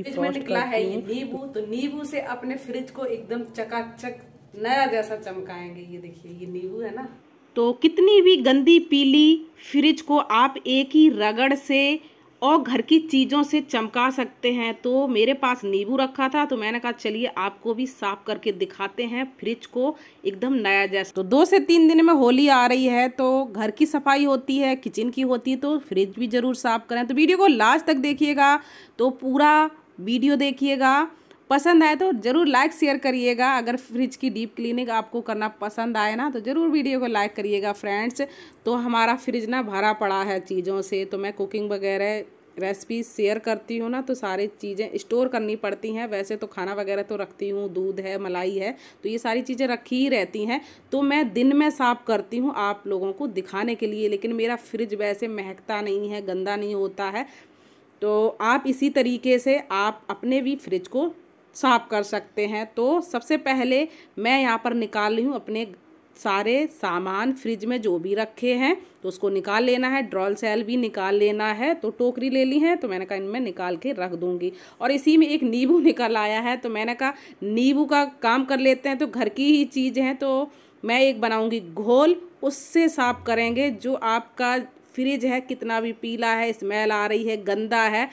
इसमें निकला है ये नींबू तो नींबू से अपने फ्रिज को एकदम चकाचक नया जैसा चमकाएंगे ये देखिए ये नींबू है ना तो कितनी भी गंदी पीली फ्रिज को आप एक ही रगड़ से और घर की चीज़ों से चमका सकते हैं तो मेरे पास नींबू रखा था तो मैंने कहा चलिए आपको भी साफ करके दिखाते हैं फ्रिज को एकदम नया जैसा तो दो से तीन दिन में होली आ रही है तो घर की सफाई होती है किचन की होती है तो फ्रिज भी ज़रूर साफ करें तो वीडियो को लास्ट तक देखिएगा तो पूरा वीडियो देखिएगा पसंद आए तो ज़रूर लाइक शेयर करिएगा अगर फ्रिज की डीप क्लीनिंग आपको करना पसंद आए ना तो ज़रूर वीडियो को लाइक करिएगा फ्रेंड्स तो हमारा फ्रिज ना भरा पड़ा है चीज़ों से तो मैं कुकिंग वगैरह रेसिपी शेयर करती हूँ ना तो सारी चीज़ें स्टोर करनी पड़ती हैं वैसे तो खाना वगैरह तो रखती हूँ दूध है मलाई है तो ये सारी चीज़ें रखी ही रहती हैं तो मैं दिन में साफ़ करती हूँ आप लोगों को दिखाने के लिए लेकिन मेरा फ्रिज वैसे महकता नहीं है गंदा नहीं होता है तो आप इसी तरीके से आप अपने भी फ्रिज को साफ़ कर सकते हैं तो सबसे पहले मैं यहाँ पर निकाल रही हूँ अपने सारे सामान फ्रिज में जो भी रखे हैं तो उसको निकाल लेना है ड्रॉल सेल भी निकाल लेना है तो टोकरी ले ली है तो मैंने कहा इनमें निकाल के रख दूंगी और इसी में एक नींबू निकल आया है तो मैंने कहा नींबू का काम कर लेते हैं तो घर की ही चीज़ है तो मैं एक बनाऊंगी घोल उससे साफ करेंगे जो आपका फ्रिज है कितना भी पीला है स्मेल आ रही है गंदा है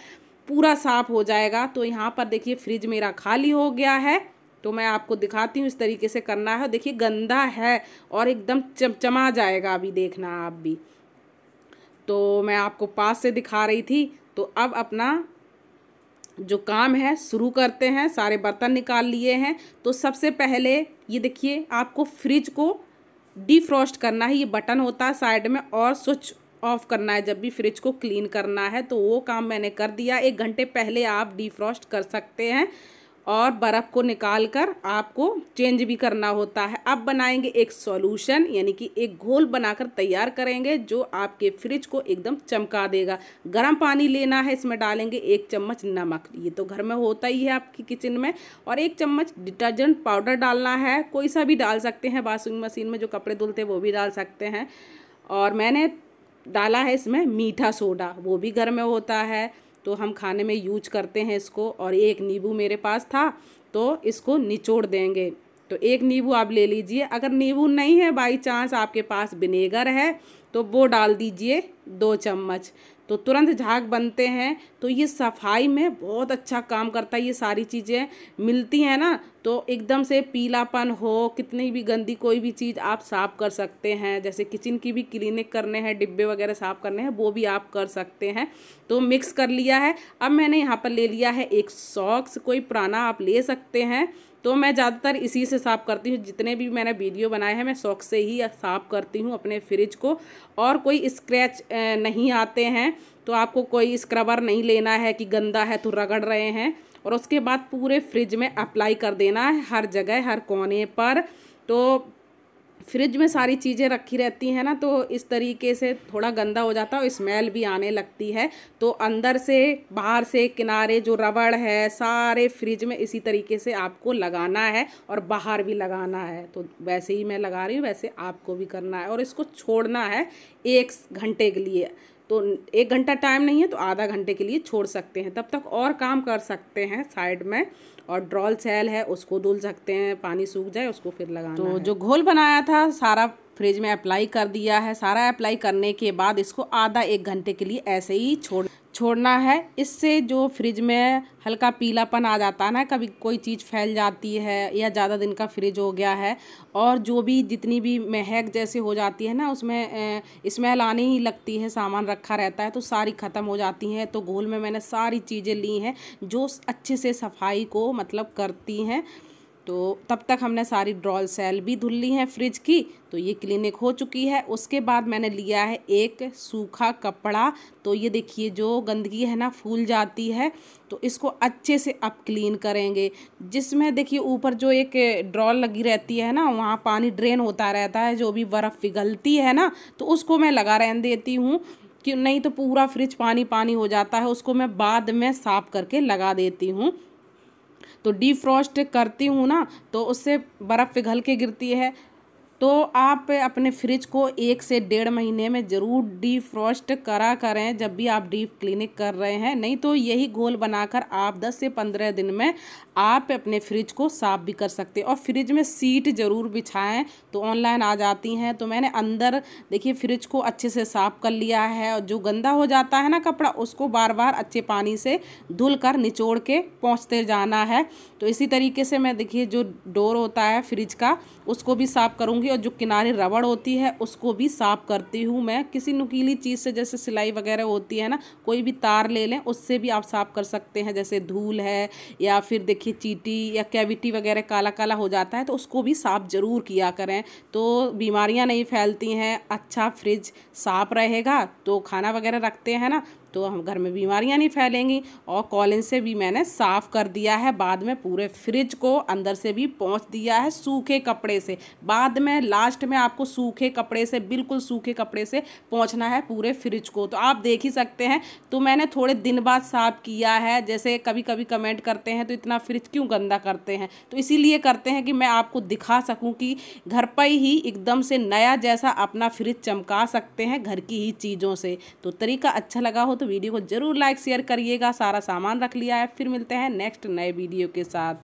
पूरा साफ हो जाएगा तो यहाँ पर देखिए फ्रिज मेरा खाली हो गया है तो मैं आपको दिखाती हूँ इस तरीके से करना है देखिए गंदा है और एकदम चमचमा जाएगा अभी देखना आप भी तो मैं आपको पास से दिखा रही थी तो अब अपना जो काम है शुरू करते हैं सारे बर्तन निकाल लिए हैं तो सबसे पहले ये देखिए आपको फ्रिज को डिफ्रॉस्ट करना है ये बटन होता है साइड में और स्विच ऑफ़ करना है जब भी फ्रिज को क्लीन करना है तो वो काम मैंने कर दिया एक घंटे पहले आप डिफ्रॉस्ट कर सकते हैं और बर्फ़ को निकाल कर आपको चेंज भी करना होता है अब बनाएंगे एक सॉल्यूशन यानी कि एक घोल बनाकर तैयार करेंगे जो आपके फ्रिज को एकदम चमका देगा गर्म पानी लेना है इसमें डालेंगे एक चम्मच नमक ये तो घर में होता ही है आपकी किचन में और एक चम्मच डिटर्जेंट पाउडर डालना है कोई सा भी डाल सकते हैं वाशिंग मशीन में जो कपड़े धुलते हैं वो भी डाल सकते हैं और मैंने डाला है इसमें मीठा सोडा वो भी घर में होता है तो हम खाने में यूज करते हैं इसको और एक नींबू मेरे पास था तो इसको निचोड़ देंगे तो एक नींबू आप ले लीजिए अगर नींबू नहीं है बाई चांस आपके पास विनेगर है तो वो डाल दीजिए दो चम्मच तो तुरंत झाग बनते हैं तो ये सफाई में बहुत अच्छा काम करता है ये सारी चीज़ें मिलती हैं ना तो एकदम से पीलापन हो कितनी भी गंदी कोई भी चीज़ आप साफ़ कर सकते हैं जैसे किचन की भी क्लीनिक करने हैं डिब्बे वगैरह साफ़ करने हैं वो भी आप कर सकते हैं तो मिक्स कर लिया है अब मैंने यहाँ पर ले लिया है एक सॉक्स कोई पुराना आप ले सकते हैं तो मैं ज़्यादातर इसी से साफ़ करती हूँ जितने भी मैंने वीडियो बनाए हैं मैं शौक से ही साफ़ करती हूँ अपने फ्रिज को और कोई स्क्रैच नहीं आते हैं तो आपको कोई स्क्रबर नहीं लेना है कि गंदा है तो रगड़ रहे हैं और उसके बाद पूरे फ्रिज में अप्लाई कर देना है हर जगह हर कोने पर तो फ्रिज में सारी चीज़ें रखी रहती हैं ना तो इस तरीके से थोड़ा गंदा हो जाता है और स्मेल भी आने लगती है तो अंदर से बाहर से किनारे जो रबड़ है सारे फ्रिज में इसी तरीके से आपको लगाना है और बाहर भी लगाना है तो वैसे ही मैं लगा रही हूँ वैसे आपको भी करना है और इसको छोड़ना है एक घंटे के लिए तो एक घंटा टाइम नहीं है तो आधा घंटे के लिए छोड़ सकते हैं तब तक और काम कर सकते हैं साइड में और ड्रॉल सेल है उसको धुल सकते हैं पानी सूख जाए उसको फिर लगाना तो है। जो घोल बनाया था सारा फ्रिज में अप्लाई कर दिया है सारा अप्लाई करने के बाद इसको आधा एक घंटे के लिए ऐसे ही छोड़ छोड़ना है इससे जो फ्रिज में हल्का पीलापन आ जाता है ना कभी कोई चीज़ फैल जाती है या ज़्यादा दिन का फ्रिज हो गया है और जो भी जितनी भी महक जैसे हो जाती है ना उसमें स्मेल आने ही लगती है सामान रखा रहता है तो सारी ख़त्म हो जाती हैं तो घोल में मैंने सारी चीज़ें ली हैं जो अच्छे से सफाई को मतलब करती हैं तो तब तक हमने सारी ड्रॉल सेल भी धुल ली है फ्रिज की तो ये क्लिनिक हो चुकी है उसके बाद मैंने लिया है एक सूखा कपड़ा तो ये देखिए जो गंदगी है ना फूल जाती है तो इसको अच्छे से अब क्लीन करेंगे जिसमें देखिए ऊपर जो एक ड्रॉल लगी रहती है ना वहाँ पानी ड्रेन होता रहता है जो भी बर्फ़ पिघलती है ना तो उसको मैं लगा रहने देती हूँ कि नहीं तो पूरा फ्रिज पानी पानी हो जाता है उसको मैं बाद में साफ़ करके लगा देती हूँ तो डीफ्रॉस्ट करती हूँ ना तो उससे बर्फ़ पिघल के गिरती है तो आप अपने फ्रिज को एक से डेढ़ महीने में ज़रूर डीफ्रॉस्ट करा करें जब भी आप डीप क्लिनिक कर रहे हैं नहीं तो यही गोल बनाकर आप 10 से 15 दिन में आप अपने फ्रिज को साफ़ भी कर सकते हैं और फ्रिज में सीट ज़रूर बिछाएं तो ऑनलाइन आ जाती हैं तो मैंने अंदर देखिए फ्रिज को अच्छे से साफ़ कर लिया है और जो गंदा हो जाता है ना कपड़ा उसको बार बार अच्छे पानी से धुल कर निचोड़ के पहुँचते जाना है तो इसी तरीके से मैं देखिए जो डोर होता है फ्रिज का उसको भी साफ़ करूँगी होगी और जो किनारे रबड़ होती है उसको भी साफ करती हूँ मैं किसी नुकीली चीज़ से जैसे सिलाई वगैरह होती है ना कोई भी तार ले लें उससे भी आप साफ कर सकते हैं जैसे धूल है या फिर देखिए चीटी या कैविटी वगैरह काला काला हो जाता है तो उसको भी साफ ज़रूर किया करें तो बीमारियाँ नहीं फैलती हैं अच्छा फ्रिज साफ रहेगा तो खाना वगैरह रखते हैं ना तो हम घर में बीमारियां नहीं फैलेंगी और कॉलिन से भी मैंने साफ़ कर दिया है बाद में पूरे फ्रिज को अंदर से भी पहुंच दिया है सूखे कपड़े से बाद में हैं लास्ट में आपको सूखे कपड़े से बिल्कुल सूखे कपड़े से पहुँचना है पूरे फ्रिज को तो आप देख ही सकते हैं तो मैंने थोड़े दिन बाद साफ किया है जैसे कभी कभी कमेंट करते हैं तो इतना फ्रिज क्यों गंदा करते हैं तो इसीलिए करते हैं कि मैं आपको दिखा सकूं कि घर पर ही एकदम से नया जैसा अपना फ्रिज चमका सकते हैं घर की ही चीज़ों से तो तरीका अच्छा लगा हो तो वीडियो को ज़रूर लाइक शेयर करिएगा सारा सामान रख लिया है फिर मिलते हैं नेक्स्ट नए वीडियो के साथ